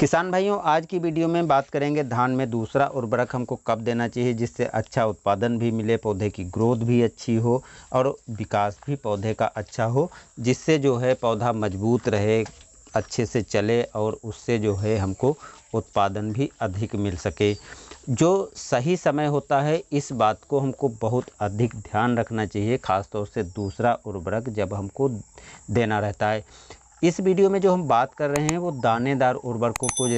किसान भाइयों आज की वीडियो में बात करेंगे धान में दूसरा उर्वरक हमको कब देना चाहिए जिससे अच्छा उत्पादन भी मिले पौधे की ग्रोथ भी अच्छी हो और विकास भी पौधे का अच्छा हो जिससे जो है पौधा मजबूत रहे अच्छे से चले और उससे जो है हमको उत्पादन भी अधिक मिल सके जो सही समय होता है इस बात को हमको बहुत अधिक ध्यान रखना चाहिए ख़ासतौर से दूसरा उर्वरक जब हमको देना रहता है इस वीडियो में जो हम बात कर रहे हैं वो दानेदार उर्वरकों को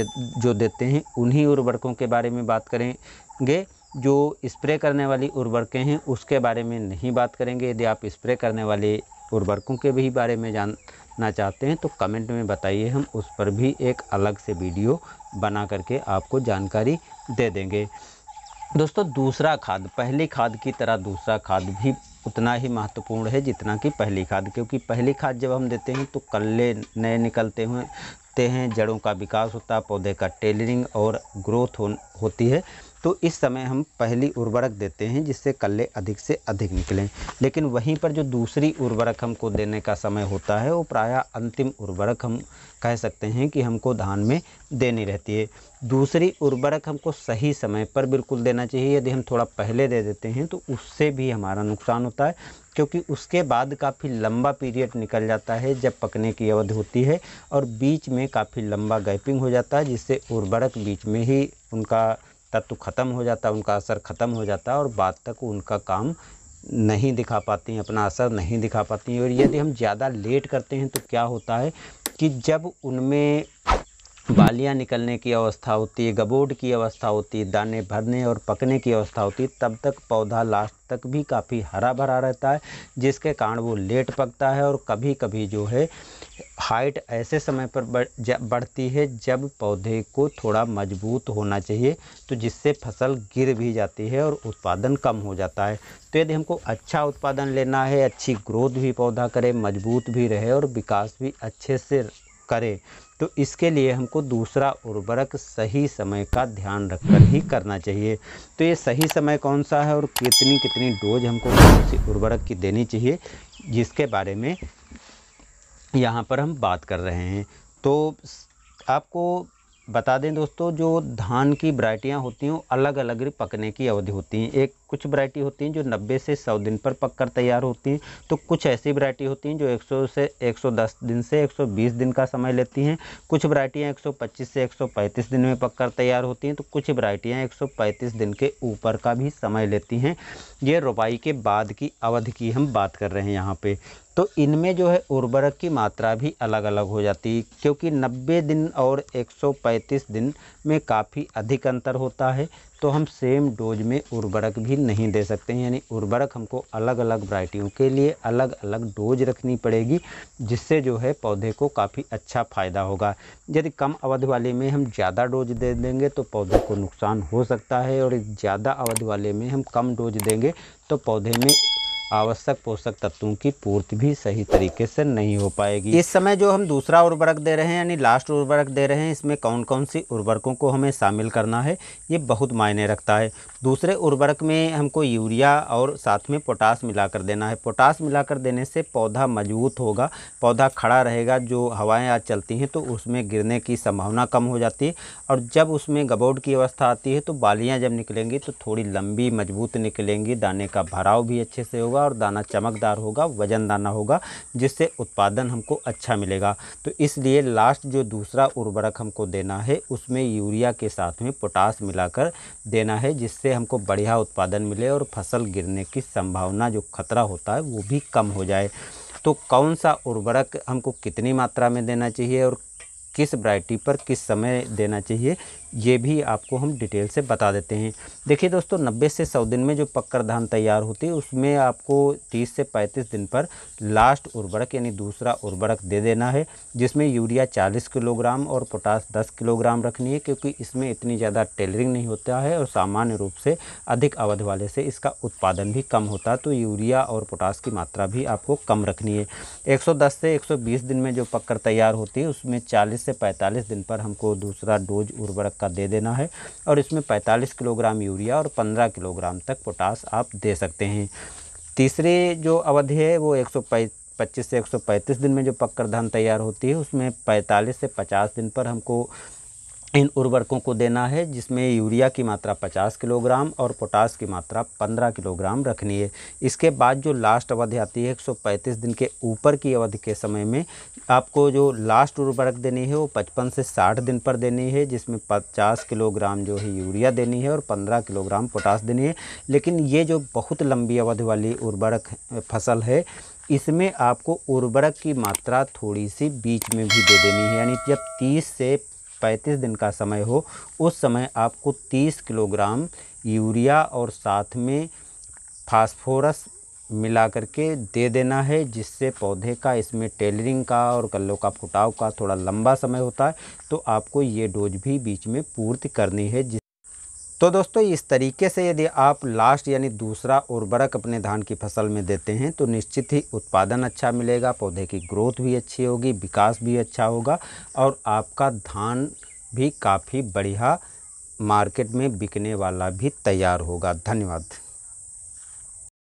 जो देते हैं उन्हीं उर्वरकों के बारे में बात करेंगे जो स्प्रे करने वाली उर्वरकें हैं उसके बारे में नहीं बात करेंगे यदि आप स्प्रे करने वाले उर्वरकों के भी बारे में जानना चाहते हैं तो कमेंट में बताइए हम उस पर भी एक अलग से वीडियो बना करके आपको जानकारी दे देंगे दोस्तों दूसरा खाद पहली खाद की तरह दूसरा खाद भी उतना ही महत्वपूर्ण है जितना कि पहली खाद क्योंकि पहली खाद जब हम देते हैं तो कल्ले नए निकलते हुए हैं जड़ों का विकास होता है पौधे का टेलरिंग और ग्रोथ हो, होती है तो इस समय हम पहली उर्वरक देते हैं जिससे कल्ले अधिक से अधिक निकलें लेकिन वहीं पर जो दूसरी उर्वरक हमको देने का समय होता है वो प्रायः अंतिम उर्वरक हम कह सकते हैं कि हमको धान में देनी रहती है दूसरी उर्वरक हमको सही समय पर बिल्कुल देना चाहिए यदि हम थोड़ा पहले दे देते हैं तो उससे भी हमारा नुकसान होता है क्योंकि उसके बाद काफ़ी लंबा पीरियड निकल जाता है जब पकने की अवधि होती है और बीच में काफ़ी लंबा गैपिंग हो जाता है जिससे उर्वरक बीच में ही उनका तत्व ख़त्म हो जाता है उनका असर ख़त्म हो जाता है और बाद तक उनका काम नहीं दिखा पाती हैं अपना असर नहीं दिखा पाती हैं और यदि हम ज़्यादा लेट करते हैं तो क्या होता है कि जब उनमें बालियां निकलने की अवस्था होती है गबोड की अवस्था होती है दाने भरने और पकने की अवस्था होती है तब तक पौधा लास्ट तक भी काफ़ी हरा भरा रहता है जिसके कारण वो लेट पकता है और कभी कभी जो है हाइट ऐसे समय पर बढ़ती है जब पौधे को थोड़ा मजबूत होना चाहिए तो जिससे फसल गिर भी जाती है और उत्पादन कम हो जाता है तो यदि हमको अच्छा उत्पादन लेना है अच्छी ग्रोथ भी पौधा करे मजबूत भी रहे और विकास भी अच्छे से करें तो इसके लिए हमको दूसरा उर्वरक सही समय का ध्यान रखकर ही करना चाहिए तो ये सही समय कौन सा है और कितनी कितनी डोज हमको कौन सी उर्वरक की देनी चाहिए जिसके बारे में यहाँ पर हम बात कर रहे हैं तो आपको बता दें दोस्तों जो धान की वरायटियाँ होती हैं अलग अलग पकने की अवधि होती हैं एक कुछ वरायटी होती हैं जो 90 से 100 दिन पर पक कर तैयार होती हैं तो कुछ ऐसी वरायटी होती हैं जो 100 से 110 दिन से 120 दिन का समय लेती हैं कुछ वरायटियाँ 125 से 135 दिन में पक कर तैयार होती हैं तो कुछ वरायटियाँ एक दिन के ऊपर का भी समय लेती हैं ये रोपाई के बाद की अवधि की हम बात कर रहे हैं यहाँ पर तो इनमें जो है उर्वरक की मात्रा भी अलग अलग हो जाती है क्योंकि 90 दिन और 135 दिन में काफ़ी अधिक अंतर होता है तो हम सेम डोज में उर्वरक भी नहीं दे सकते हैं यानी उर्वरक हमको अलग अलग वरायटियों के लिए अलग अलग डोज रखनी पड़ेगी जिससे जो है पौधे को काफ़ी अच्छा फ़ायदा होगा यदि कम अवधि वाले में हम ज़्यादा डोज दे देंगे तो पौधे को नुकसान हो सकता है और ज़्यादा अवधि वाले में हम कम डोज देंगे तो पौधे में आवश्यक पोषक तत्वों की पूर्ति भी सही तरीके से नहीं हो पाएगी इस समय जो हम दूसरा उर्वरक दे रहे हैं यानी लास्ट उर्वरक दे रहे हैं इसमें कौन कौन सी उर्वरकों को हमें शामिल करना है ये बहुत मायने रखता है दूसरे उर्वरक में हमको यूरिया और साथ में पोटास मिलाकर देना है पोटास मिलाकर देने से पौधा मजबूत होगा पौधा खड़ा रहेगा जो हवाएँ आज चलती हैं तो उसमें गिरने की संभावना कम हो जाती है और जब उसमें गबोड की अवस्था आती है तो बालियाँ जब निकलेंगी तो थोड़ी लंबी मजबूत निकलेंगी दाने का भराव भी अच्छे से होगा होगा और दाना चमकदार होगा वजन दाना होगा जिससे उत्पादन हमको अच्छा मिलेगा तो इसलिए लास्ट जो दूसरा उर्वरक हमको देना है उसमें यूरिया के साथ में पोटास मिलाकर देना है जिससे हमको बढ़िया उत्पादन मिले और फसल गिरने की संभावना जो खतरा होता है वो भी कम हो जाए तो कौन सा उर्वरक हमको कितनी मात्रा में देना चाहिए और किस वैरायटी पर किस समय देना चाहिए ये भी आपको हम डिटेल से बता देते हैं देखिए दोस्तों 90 से 100 दिन में जो पक्कर धान तैयार होती है उसमें आपको 30 से 35 दिन पर लास्ट उर्वरक यानी दूसरा उर्वरक दे देना है जिसमें यूरिया 40 किलोग्राम और पोटास 10 किलोग्राम रखनी है क्योंकि इसमें इतनी ज़्यादा टेलरिंग नहीं होता है और सामान्य रूप से अधिक अवध वाले से इसका उत्पादन भी कम होता है तो यूरिया और पोटास की मात्रा भी आपको कम रखनी है एक से एक दिन में जो पक्कर तैयार होती है उसमें चालीस से पैंतालीस दिन पर हमको दूसरा डोज उर्वरक का दे देना है और इसमें 45 किलोग्राम यूरिया और 15 किलोग्राम तक पोटास आप दे सकते हैं तीसरे जो अवधि है वो एक पच्चीस से 135 दिन में जो पक्कर धान तैयार होती है उसमें 45 से 50 दिन पर हमको इन उर्वरकों को देना है जिसमें यूरिया की मात्रा 50 किलोग्राम और पोटास की मात्रा 15 किलोग्राम रखनी है इसके बाद जो लास्ट अवधि आती है 135 दिन के ऊपर की अवधि के समय में आपको जो लास्ट उर्वरक देनी है वो 55 से 60 दिन पर देनी है जिसमें 50 किलोग्राम जो है यूरिया देनी है और 15 किलोग्राम पोटास देनी है लेकिन ये जो बहुत लंबी अवधि वाली उर्वरक फसल है इसमें आपको उर्वरक की मात्रा थोड़ी सी बीच में भी दे देनी है यानी जब 30 से पैंतीस दिन का समय हो उस समय आपको तीस किलोग्राम यूरिया और साथ में फास्फोरस मिला करके दे देना है जिससे पौधे का इसमें टेलरिंग का और कल्लों का फुटाव का थोड़ा लंबा समय होता है तो आपको ये डोज भी बीच में पूर्ति करनी है तो दोस्तों इस तरीके से यदि आप लास्ट यानी दूसरा उर्वरक अपने धान की फसल में देते हैं तो निश्चित ही उत्पादन अच्छा मिलेगा पौधे की ग्रोथ भी अच्छी होगी विकास भी अच्छा होगा और आपका धान भी काफ़ी बढ़िया मार्केट में बिकने वाला भी तैयार होगा धन्यवाद